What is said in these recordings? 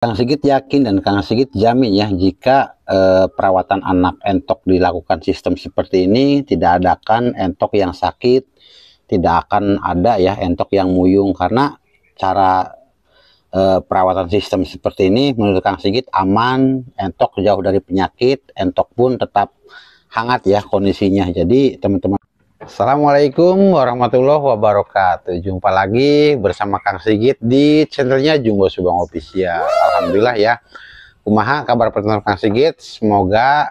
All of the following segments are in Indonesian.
Kang Sigit yakin dan Kang Sigit jamin ya jika e, perawatan anak entok dilakukan sistem seperti ini tidak ada kan entok yang sakit, tidak akan ada ya entok yang muyung karena cara e, perawatan sistem seperti ini menurut Kang Sigit aman, entok jauh dari penyakit, entok pun tetap hangat ya kondisinya. Jadi teman-teman Assalamualaikum warahmatullahi wabarakatuh Jumpa lagi bersama Kang Sigit di channelnya Jumbo Subang Official Alhamdulillah ya Kumaha kabar penonton Kang Sigit Semoga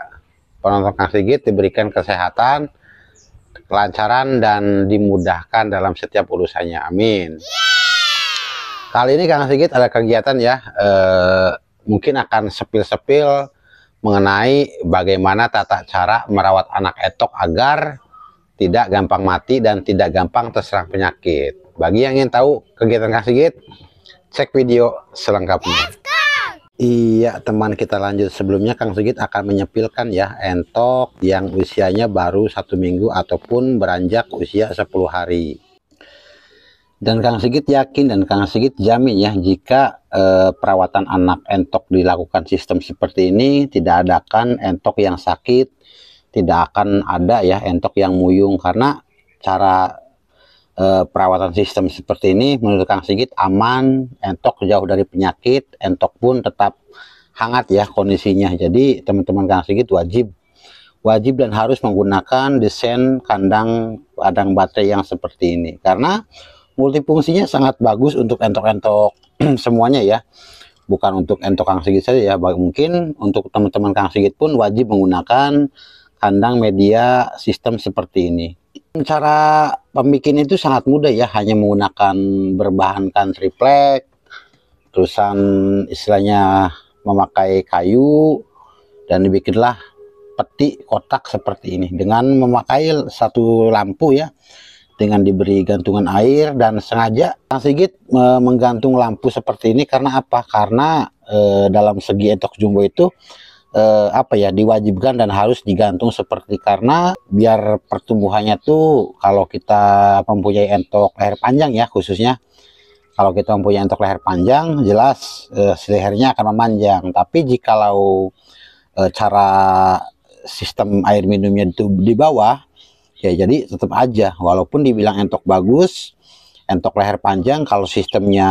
penonton Kang Sigit diberikan kesehatan Kelancaran dan dimudahkan dalam setiap urusannya Amin Kali ini Kang Sigit ada kegiatan ya eh, Mungkin akan sepil-sepil mengenai bagaimana tata cara merawat anak etok agar tidak gampang mati dan tidak gampang terserang penyakit. Bagi yang ingin tahu kegiatan Kang Sigit, cek video selengkapnya. Iya teman kita lanjut sebelumnya Kang Sigit akan menyepilkan ya entok yang usianya baru satu minggu ataupun beranjak usia 10 hari dan Kang Sigit yakin dan Kang Sigit jamin ya jika eh, perawatan anak entok dilakukan sistem seperti ini tidak adakan entok yang sakit tidak akan ada ya entok yang muyung karena cara e, perawatan sistem seperti ini menurut Kang Sigit aman, entok jauh dari penyakit, entok pun tetap hangat ya kondisinya. Jadi teman-teman Kang Sigit wajib wajib dan harus menggunakan desain kandang padang baterai yang seperti ini karena multifungsinya sangat bagus untuk entok-entok semuanya ya bukan untuk entok Kang Sigit saja ya mungkin untuk teman-teman Kang Sigit pun wajib menggunakan kandang media sistem seperti ini. Cara pembikin itu sangat mudah ya, hanya menggunakan berbahan triplek, terusan istilahnya memakai kayu, dan dibikinlah peti kotak seperti ini dengan memakai satu lampu ya dengan diberi gantungan air dan sengaja Kang Sigit e, menggantung lampu seperti ini karena apa? Karena e, dalam segi etok jumbo itu eh, apa ya diwajibkan dan harus digantung seperti karena biar pertumbuhannya tuh kalau kita mempunyai entok leher panjang ya khususnya kalau kita mempunyai entok leher panjang jelas eh, si lehernya akan memanjang tapi jikalau eh, cara sistem air minumnya itu di bawah ya jadi tetap aja walaupun dibilang entok bagus entok leher panjang kalau sistemnya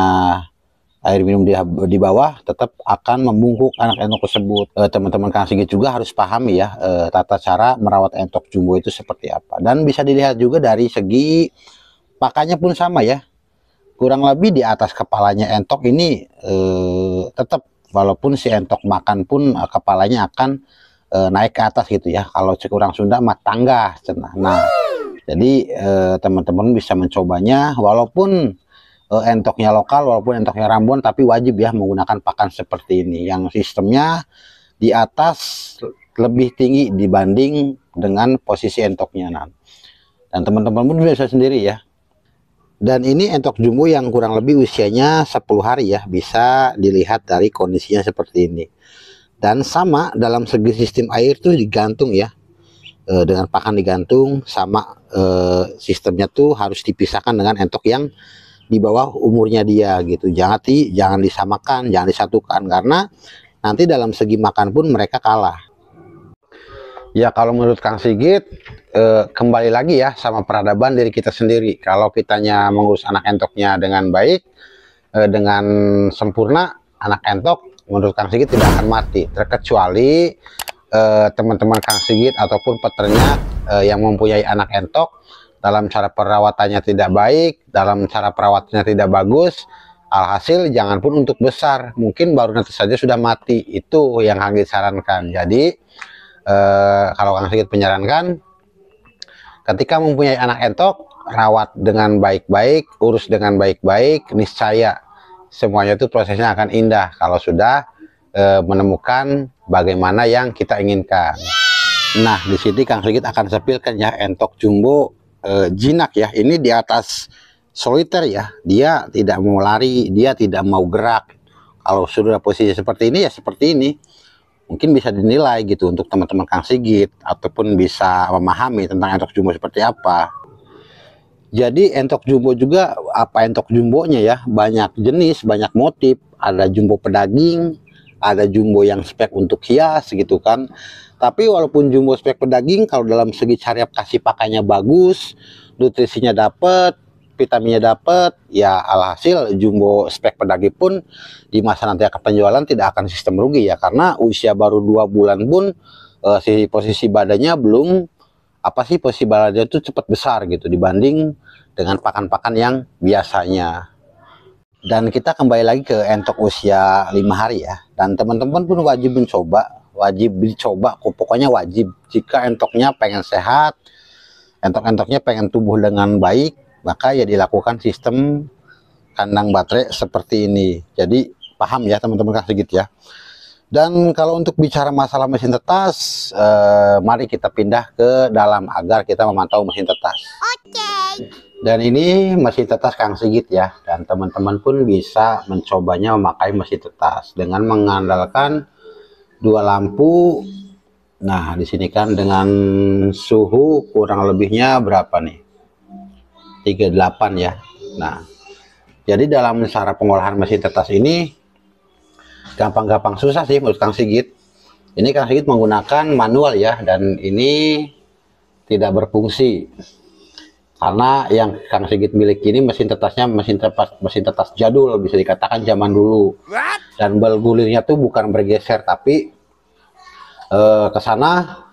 air minum di, di bawah tetap akan membungkuk anak entok tersebut. Eh, teman-teman Kang Sigit juga harus pahami ya e, tata cara merawat entok jumbo itu seperti apa. Dan bisa dilihat juga dari segi pakannya pun sama ya. Kurang lebih di atas kepalanya entok ini e, tetap walaupun si entok makan pun e, kepalanya akan e, naik ke atas gitu ya. Kalau sekurang Sunda mah tangga. Nah, jadi teman-teman bisa mencobanya walaupun Eh, entoknya lokal walaupun entoknya Rambon tapi wajib ya menggunakan pakan seperti ini yang sistemnya di atas lebih tinggi dibanding dengan posisi entoknya nan dan teman-teman pun bisa sendiri ya dan ini entok jumbo yang kurang lebih usianya 10 hari ya bisa dilihat dari kondisinya seperti ini dan sama dalam segi sistem air tuh digantung ya e, dengan pakan digantung sama e, sistemnya tuh harus dipisahkan dengan entok yang di bawah umurnya dia gitu. Jangan di, jangan disamakan, jangan disatukan karena nanti dalam segi makan pun mereka kalah. Ya kalau menurut Kang Sigit eh, kembali lagi ya sama peradaban diri kita sendiri. Kalau kitanya mengurus anak entoknya dengan baik, eh, dengan sempurna, anak entok menurut Kang Sigit tidak akan mati terkecuali eh, teman-teman eh, Kang Sigit ataupun peternak eh, yang mempunyai anak entok dalam cara perawatannya tidak baik, dalam cara perawatannya tidak bagus, alhasil jangan pun untuk besar, mungkin baru nanti saja sudah mati. Itu yang Kang Sigit sarankan. Jadi eh, kalau Kang Sigit menyarankan, ketika mempunyai anak entok, rawat dengan baik-baik, urus dengan baik-baik, niscaya semuanya itu prosesnya akan indah kalau sudah eh, menemukan bagaimana yang kita inginkan. Nah, di sini Kang Sigit akan sepilkan ya entok jumbo Eh, jinak ya ini di atas soliter ya dia tidak mau lari dia tidak mau gerak kalau sudah posisi seperti ini ya seperti ini mungkin bisa dinilai gitu untuk teman-teman Kang Sigit ataupun bisa memahami tentang entok jumbo seperti apa jadi entok jumbo juga apa entok jumbonya ya banyak jenis banyak motif ada jumbo pedaging ada jumbo yang spek untuk hias gitu kan tapi walaupun jumbo spek pedaging kalau dalam segi cariap kasih pakainya bagus nutrisinya dapet vitaminnya dapat ya alhasil jumbo spek pedaging pun di masa nanti akan penjualan tidak akan sistem rugi ya karena usia baru dua bulan pun e, si posisi badannya belum apa sih posisi badannya itu cepat besar gitu dibanding dengan pakan-pakan yang biasanya dan kita kembali lagi ke entok usia lima hari ya dan teman-teman pun wajib mencoba wajib dicoba pokoknya wajib jika entoknya pengen sehat entok-entoknya pengen tubuh dengan baik maka ya dilakukan sistem kandang baterai seperti ini jadi paham ya teman-teman kan gitu ya dan kalau untuk bicara masalah mesin tetas eh, mari kita pindah ke dalam agar kita memantau mesin tetas oke okay dan ini mesin tetas Kang Sigit ya dan teman-teman pun bisa mencobanya memakai mesin tetas dengan mengandalkan dua lampu nah di sini kan dengan suhu kurang lebihnya berapa nih 38 ya nah jadi dalam cara pengolahan mesin tetas ini gampang-gampang susah sih menurut Kang Sigit ini Kang Sigit menggunakan manual ya dan ini tidak berfungsi karena yang Kang Sigit miliki ini mesin tetasnya mesin tetas mesin tetas jadul bisa dikatakan zaman dulu dan bel bergulirnya tuh bukan bergeser tapi uh, ke sana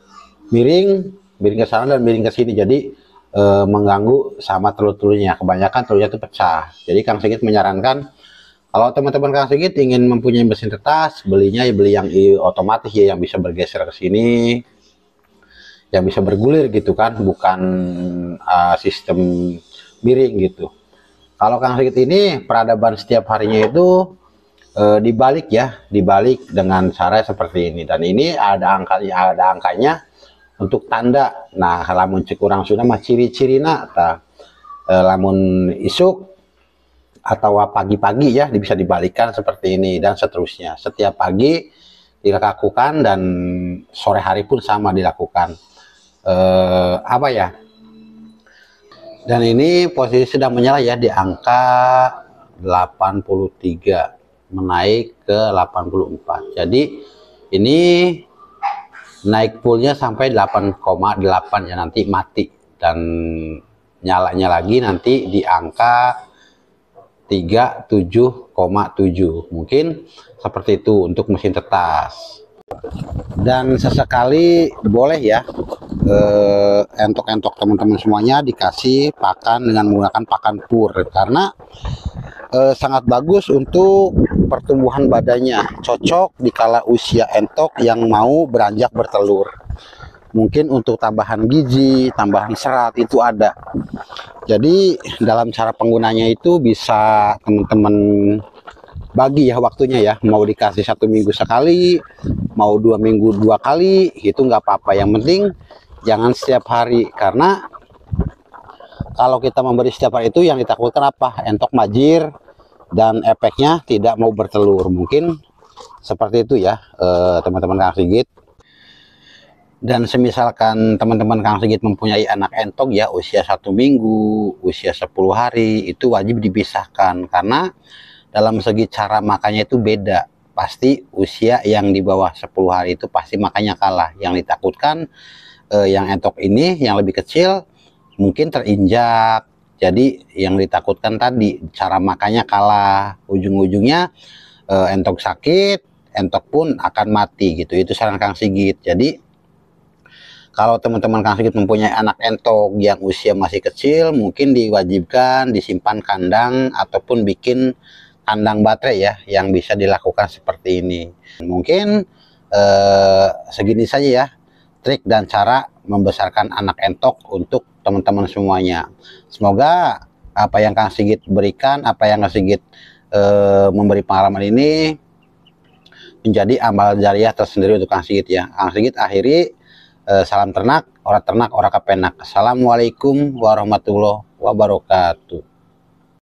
miring miring ke sana dan miring ke sini jadi uh, mengganggu sama telur-telurnya kebanyakan telurnya tuh pecah jadi Kang Sigit menyarankan kalau teman-teman Kang Sigit ingin mempunyai mesin tetas belinya ya beli yang otomatis ya yang bisa bergeser ke sini yang bisa bergulir gitu kan bukan uh, sistem miring gitu kalau kang Sigit ini peradaban setiap harinya itu uh, dibalik ya dibalik dengan cara seperti ini dan ini ada angkanya ada angkanya untuk tanda nah lamun cek sudah Sunda mah ciri-cirina ta eh, lamun isuk atau pagi-pagi ya bisa dibalikan seperti ini dan seterusnya setiap pagi dilakukan dan sore hari pun sama dilakukan eh, apa ya dan ini posisi sedang menyala ya di angka 83 menaik ke 84 jadi ini naik poolnya sampai 8,8 ya nanti mati dan nyalanya lagi nanti di angka 37,7 mungkin seperti itu untuk mesin tetas dan sesekali boleh ya eh, entok-entok eh, teman-teman semuanya dikasih pakan dengan menggunakan pakan pur karena eh, sangat bagus untuk pertumbuhan badannya cocok dikala usia entok yang mau beranjak bertelur mungkin untuk tambahan gizi tambahan serat itu ada jadi dalam cara penggunanya itu bisa teman-teman bagi ya waktunya ya mau dikasih satu minggu sekali mau dua minggu dua kali itu nggak apa-apa yang penting jangan setiap hari karena kalau kita memberi setiap hari itu yang ditakutkan apa entok majir dan efeknya tidak mau bertelur mungkin seperti itu ya eh, teman-teman eh, Kang Sigit dan semisalkan teman-teman Kang Sigit mempunyai anak entok ya usia satu minggu usia 10 hari itu wajib dipisahkan karena dalam segi cara makannya itu beda pasti usia yang di bawah 10 hari itu pasti makanya kalah. Yang ditakutkan eh, yang entok ini yang lebih kecil mungkin terinjak. Jadi yang ditakutkan tadi cara makanya kalah. Ujung-ujungnya eh, entok sakit, entok pun akan mati gitu. Itu saran Kang Sigit. Jadi kalau teman-teman Kang Sigit mempunyai anak entok yang usia masih kecil, mungkin diwajibkan disimpan kandang ataupun bikin kandang baterai ya yang bisa dilakukan seperti ini. Mungkin eh, segini saja ya trik dan cara membesarkan anak entok untuk teman-teman semuanya. Semoga apa yang Kang Sigit berikan, apa yang Kang Sigit eh, memberi pengalaman ini menjadi amal jariah tersendiri untuk Kang Sigit ya. Kang Sigit akhiri eh, salam ternak, orang ternak, orang kepenak. Assalamualaikum warahmatullahi wabarakatuh.